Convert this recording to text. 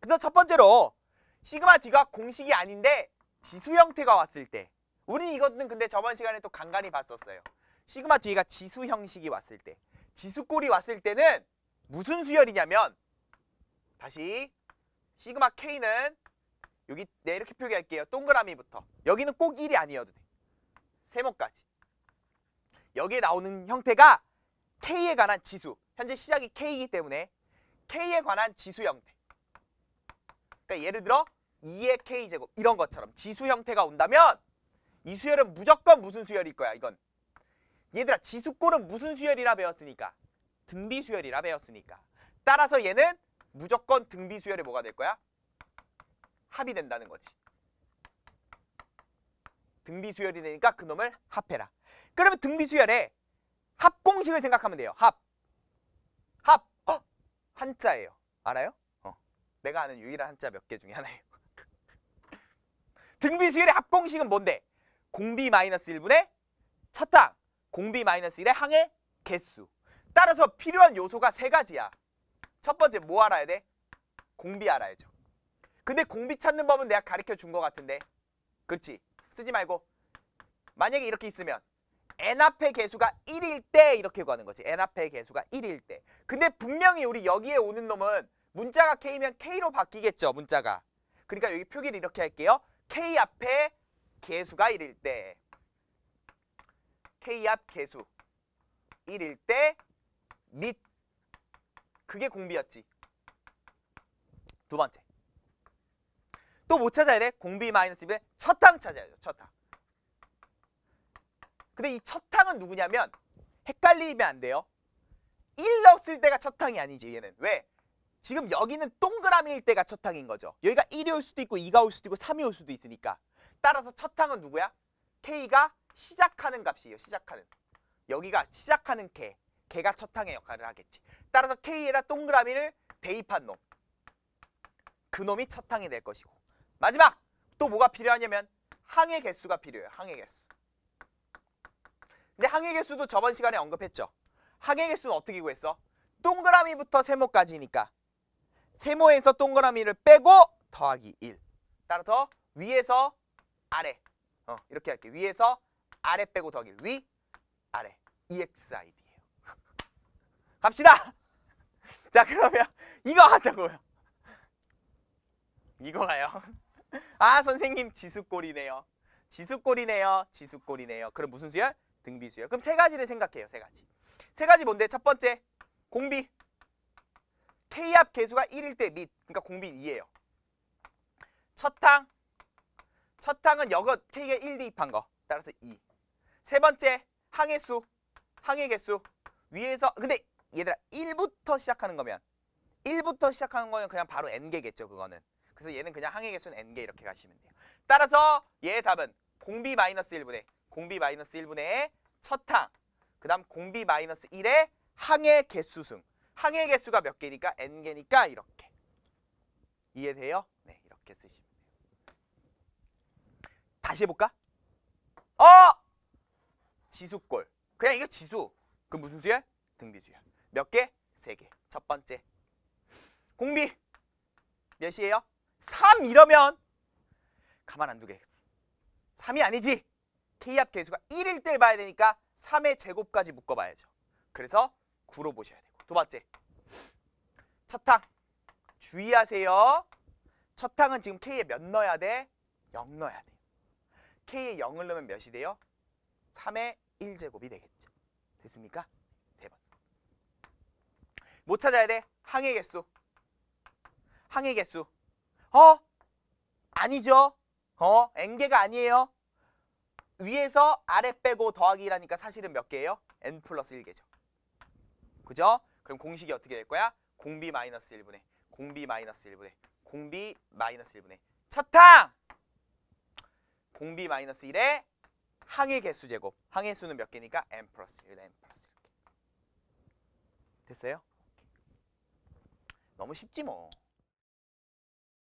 그래서 첫 번째로 시그마 D가 공식이 아닌데 지수 형태가 왔을 때 우리 이것은 근데 저번 시간에 또 간간히 봤었어요. 시그마 D가 지수 형식이 왔을 때 지수꼴이 왔을 때는 무슨 수열이냐면 다시 시그마 K는 여기 네 이렇게 표기할게요. 동그라미부터 여기는 꼭 1이 아니어도 돼. 세모까지 여기에 나오는 형태가 K에 관한 지수 현재 시작이 K이기 때문에 K에 관한 지수 형태 그러니까 예를 들어 2의 k제곱 이런 것처럼 지수 형태가 온다면 이 수열은 무조건 무슨 수열일 거야 이건 얘들아 지수꼴은 무슨 수열이라 배웠으니까 등비수열이라 배웠으니까 따라서 얘는 무조건 등비수열이 뭐가 될 거야? 합이 된다는 거지 등비수열이 되니까 그놈을 합해라 그러면 등비수열에 합공식을 생각하면 돼요 합합 어? 한자예요 알아요? 내가 아는 유일한 한자 몇 개 중에 하나예요. 등비수열의 합공식은 뭔데? 공비 마이너스 1분의 첫탕 공비 마이너스 1의 항의 개수. 따라서 필요한 요소가 세 가지야. 첫 번째 뭐 알아야 돼? 공비 알아야죠. 근데 공비 찾는 법은 내가 가르쳐 준 것 같은데. 그렇지. 쓰지 말고. 만약에 이렇게 있으면 n 앞의 개수가 1일 때 이렇게 구하는 거지. n 앞의 개수가 1일 때. 근데 분명히 우리 여기에 오는 놈은 문자가 K면 K로 바뀌겠죠, 문자가. 그러니까 여기 표기를 이렇게 할게요. K 앞에 개수가 1일 때 K 앞 개수 1일 때 및. 그게 공비였지. 두 번째. 또못 뭐 찾아야 돼? 공비 마이너스 1의 첫항 찾아야죠. 첫항. 근데 이 첫항은 누구냐면 헷갈리면 안 돼요. 1 넣었을 때가 첫항이 아니지 얘는. 왜? 지금 여기는 동그라미일 때가 첫 항인 거죠. 여기가 1이 올 수도 있고 2가 올 수도 있고 3이 올 수도 있으니까. 따라서 첫 항은 누구야? K가 시작하는 값이에요. 시작하는. 여기가 시작하는 K. 걔가 첫 항의 역할을 하겠지. 따라서 K에다 동그라미를 대입한 놈. 그 놈이 첫 항이 될 것이고. 마지막! 또 뭐가 필요하냐면 항의 개수가 필요해요. 항의 개수. 근데 항의 개수도 저번 시간에 언급했죠. 항의 개수는 어떻게 구했어? 동그라미부터 세모까지니까 세모에서 동그라미를 빼고 더하기 1. 따라서 위에서 아래. 어, 이렇게 할게. 위에서 아래 빼고 더하기 1. 위, 아래. EXID예요. 갑시다. 자, 그러면 이거 하자고요. 이거 가요. 아, 선생님 지수꼴이네요. 지수꼴이네요. 지수꼴이네요. 그럼 무슨 수열? 등비수열. 그럼 세 가지를 생각해요. 세 가지. 세 가지 뭔데? 첫 번째, 공비. K압 개수가 1일 때 밑, 그러니까 공빈 2예요. 첫 탕, 첫탕은 여거 K가 1 대입한 거, 따라서 2. 세 번째, 항해 수, 항해 개수. 위에서, 근데 얘들아 1부터 시작하는 거면 1부터 시작하는 거면 그냥 바로 N개겠죠, 그거는. 그래서 얘는 그냥 항해 개수는 N개 이렇게 가시면 돼요. 따라서 얘의 답은 공비 마이너스 1분의 공비 마이너스 1분의 첫 탕, 그 다음 공비 마이너스 1의 항해 개수승. 항해 개수가 몇 개니까 n 개니까 이렇게 이해돼요? 네 이렇게 쓰시면 돼요. 다시 해볼까? 어 지수꼴 그냥 이게 지수 그 무슨 수열? 등비수열 몇 개? 세 개 첫 번째 공비 몇이에요? 3 이러면 가만 안 두겠어 3이 아니지 K합 개수가 1일 때 봐야 되니까 3의 제곱까지 묶어봐야죠 그래서 9로 보셔야 돼요 두 번째. 첫항. 주의하세요. 첫항은 지금 K에 몇 넣어야 돼? 0 넣어야 돼요. K에 0을 넣으면 몇이 돼요? 3의 1제곱이 되겠죠. 됐습니까? 세 번. 못 뭐 찾아야 돼? 항의 개수. 항의 개수. 어? 아니죠. 어? n개가 아니에요. 위에서 아래 빼고 더하기라니까 사실은 몇 개예요? n 플러스 1개죠. 그죠? 그럼 공식이 어떻게 될 거야? 공비 마이너스 1분의 공비 마이너스 1분의 공비 마이너스 1분의 첫 항! 공비 마이너스 1의 항의 개수 제곱 항의 수는 몇 개니까 n 플러스 1 n 플러스 이 됐어요? 너무 쉽지 뭐